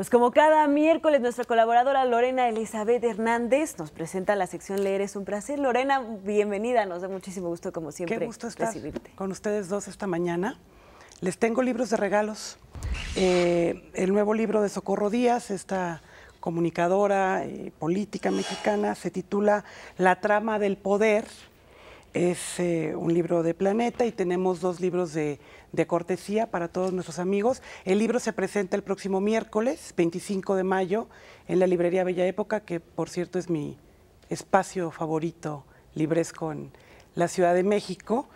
Pues como cada miércoles, nuestra colaboradora Lorena Elizabeth Hernández nos presenta la sección Leer es un placer. Lorena, bienvenida, nos da muchísimo gusto como siempre Qué gusto estar Con ustedes dos esta mañana. Les tengo libros de regalos. Eh, el nuevo libro de Socorro Díaz, esta comunicadora eh, política mexicana, se titula La trama del poder es eh, un libro de Planeta y tenemos dos libros de, cortesía para todos nuestros amigos. El libro se presenta el próximo miércoles, 25 de mayo, en la librería Bella Época, que por cierto es mi espacio favorito libresco en la Ciudad de México.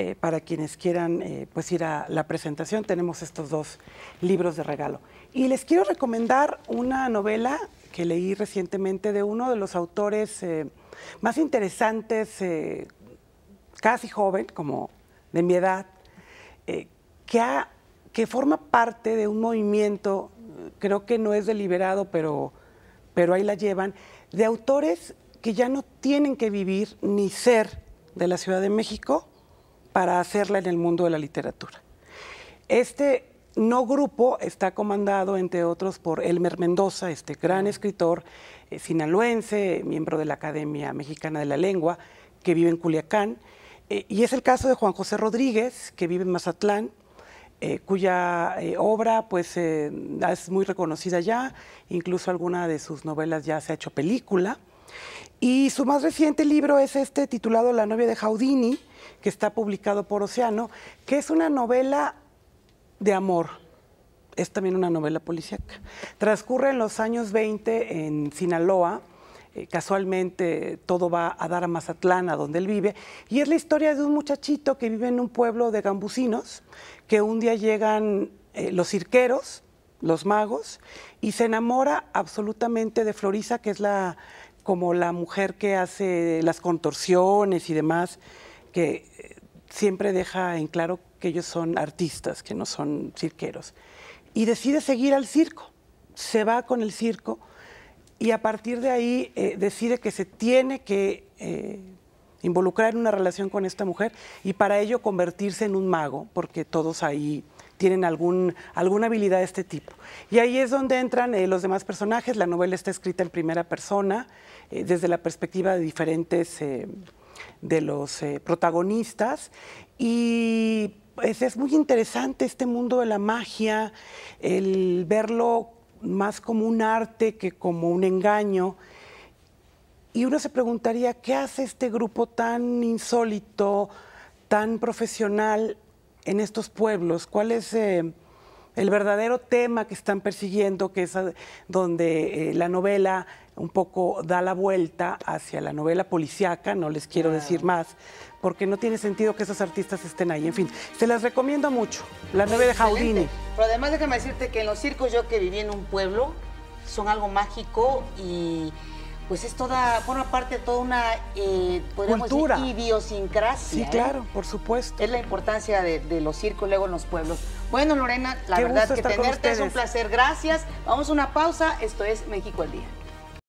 Eh, para quienes quieran eh, pues ir a la presentación, tenemos estos dos libros de regalo. Y les quiero recomendar una novela que leí recientemente de uno de los autores más interesantes casi joven, como de mi edad, eh, que, forma parte de un movimiento, eh, creo que no es deliberado, pero, pero ahí la llevan, de autores que ya no tienen que vivir ni ser de la Ciudad de México para hacerla en el mundo de la literatura. Este no grupo está comandado, entre otros, por Elmer Mendoza, este gran escritor eh, sinaloense, miembro de la Academia Mexicana de la Lengua, que vive en Culiacán eh, y es el caso de Juan José Rodríguez, que vive en Mazatlán, eh, cuya eh, obra pues es muy reconocida ya, incluso alguna de sus novelas ya se ha hecho película. Y su más reciente libro es este titulado La novia de Jaudini, que está publicado por Oceano, que es una novela de amor. Es también una novela policíaca. Transcurre en los años 20 en Sinaloa, eh, casualmente todo va a dar a Mazatlán, a donde él vive, y es la historia de un muchachito que vive en un pueblo de gambusinos, que un día llegan eh, los cirqueros, los magos, y se enamora absolutamente de Florisa, que es como la mujer que hace las contorsiones y demás, que eh, siempre deja en claro que ellos son artistas, que no son cirqueros. Y decide seguir al circo. Se va con el circo y a partir de ahí eh, decide que se tiene que eh, involucrar en una relación con esta mujer y para ello convertirse en un mago, porque todos ahí tienen algún, alguna habilidad de este tipo. Y ahí es donde entran eh, los demás personajes, la novela está escrita en primera persona, desde la perspectiva de diferentes de los protagonistas y pues, es muy interesante este mundo de la magia, el verlo más como un arte que como un engaño. Y uno se preguntaría, ¿qué hace este grupo tan insólito, tan profesional en estos pueblos? ¿Cuál es eh, el verdadero tema que están persiguiendo, que es donde eh, la novela un poco da la vuelta hacia la novela policiaca, no les quiero decir más, porque no tiene sentido que esos artistas estén ahí. En fin, se las recomiendo mucho, la novela de Jaudini. Pero además déjame decirte que en los circos yo que viví en un pueblo son algo mágico y pues es toda, forma parte de toda una, eh, podemos decir, idiosincrasia. Sí, ¿eh? claro, por supuesto. Es la importancia de, los circos luego en los pueblos. Bueno, Lorena, la verdad que tenerte es un placer. Gracias. Vamos a una pausa. Esto es México al Día.